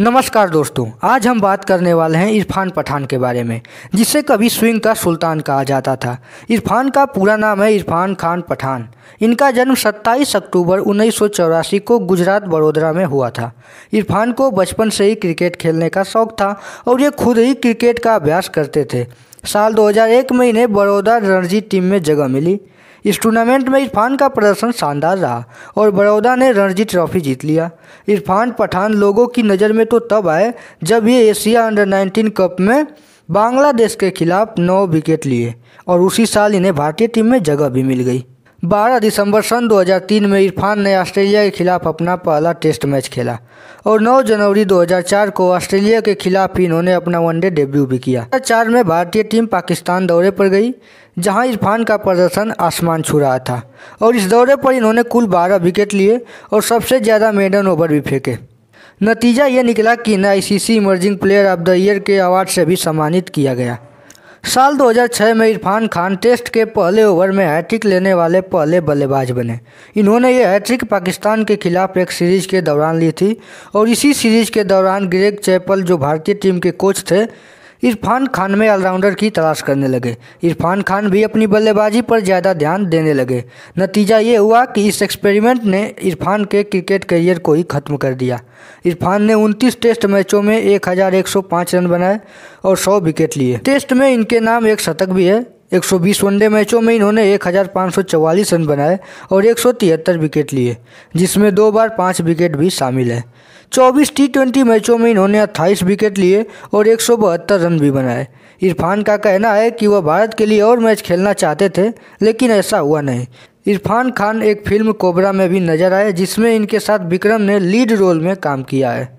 नमस्कार दोस्तों आज हम बात करने वाले हैं इरफान पठान के बारे में जिसे कभी स्विंग का सुल्तान कहा जाता था इरफान का पूरा नाम है इरफान खान पठान इनका जन्म 27 अक्टूबर उन्नीस को गुजरात बड़ोदरा में हुआ था इरफान को बचपन से ही क्रिकेट खेलने का शौक था और ये खुद ही क्रिकेट का अभ्यास करते थे साल दो में इन्हें बड़ौदा रणजी टीम में जगह मिली इस टूर्नामेंट में इरफान का प्रदर्शन शानदार रहा और बड़ौदा ने रणजी ट्रॉफी जीत लिया इरफान पठान लोगों की नज़र में तो तब आए जब ये एशिया अंडर 19 कप में बांग्लादेश के खिलाफ नौ विकेट लिए और उसी साल इन्हें भारतीय टीम में जगह भी मिल गई 12 दिसंबर सन 2003 में इरफान ने ऑस्ट्रेलिया के खिलाफ अपना पहला टेस्ट मैच खेला और 9 जनवरी 2004 को ऑस्ट्रेलिया के खिलाफ ही इन्होंने अपना वनडे डेब्यू भी किया चार में भारतीय टीम पाकिस्तान दौरे पर गई जहां इरफान का प्रदर्शन आसमान छू रहा था और इस दौरे पर इन्होंने कुल 12 विकेट लिए और सबसे ज़्यादा मेडन ओवर भी फेंके नतीजा ये निकला कि इन्हें I emerging player of the year के अवार्ड से भी सम्मानित किया गया साल 2006 में इरफान खान टेस्ट के पहले ओवर में हैट्रिक लेने वाले पहले बल्लेबाज बने इन्होंने ये हैट्रिक पाकिस्तान के खिलाफ एक सीरीज के दौरान ली थी और इसी सीरीज के दौरान ग्रेग चैपल जो भारतीय टीम के कोच थे इरफान खान में ऑलराउंडर की तलाश करने लगे इरफान खान भी अपनी बल्लेबाजी पर ज़्यादा ध्यान देने लगे नतीजा ये हुआ कि इस एक्सपेरिमेंट ने इरफान के क्रिकेट करियर को ही ख़त्म कर दिया इरफान ने 29 टेस्ट मैचों में 1105 रन बनाए और 100 विकेट लिए टेस्ट में इनके नाम एक शतक भी है 120 वनडे मैचों में इन्होंने एक रन बनाए और एक विकेट लिए जिसमें दो बार पाँच विकेट भी शामिल है 24 टी मैचों में इन्होंने अट्ठाईस विकेट लिए और एक रन भी बनाए इरफान का कहना है कि वह भारत के लिए और मैच खेलना चाहते थे लेकिन ऐसा हुआ नहीं इरफान खान एक फिल्म कोबरा में भी नजर आए जिसमें इनके साथ विक्रम ने लीड रोल में काम किया है